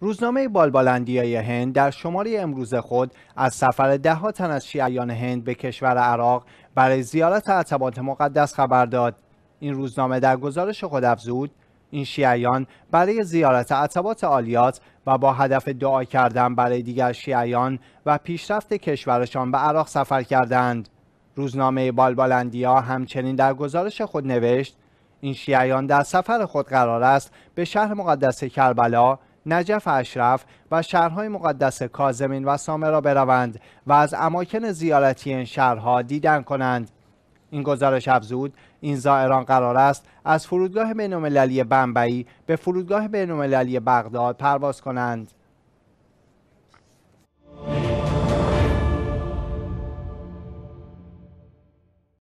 روزنامه بالبالندیای هند در شماره امروز خود از سفر ده تن از شیعیان هند به کشور عراق برای زیارت عتبات مقدس خبر داد. این روزنامه در گزارش خود افزود این شیعیان برای زیارت عتبات عالیات و با هدف دعا کردن برای دیگر شیعیان و پیشرفت کشورشان به عراق سفر کردند. روزنامه بالبالندیا همچنین در گزارش خود نوشت این شیعیان در سفر خود قرار است به شهر مقدس کربلا نجف اشرف و شهرهای مقدس کازمین و سامه را بروند و از اماکن زیارتی این شهرها دیدن کنند این گزارش افزود این زائران قرار است از فرودگاه بینالمللی بمبئی به فرودگاه بینالمللی بغداد پرواز کنند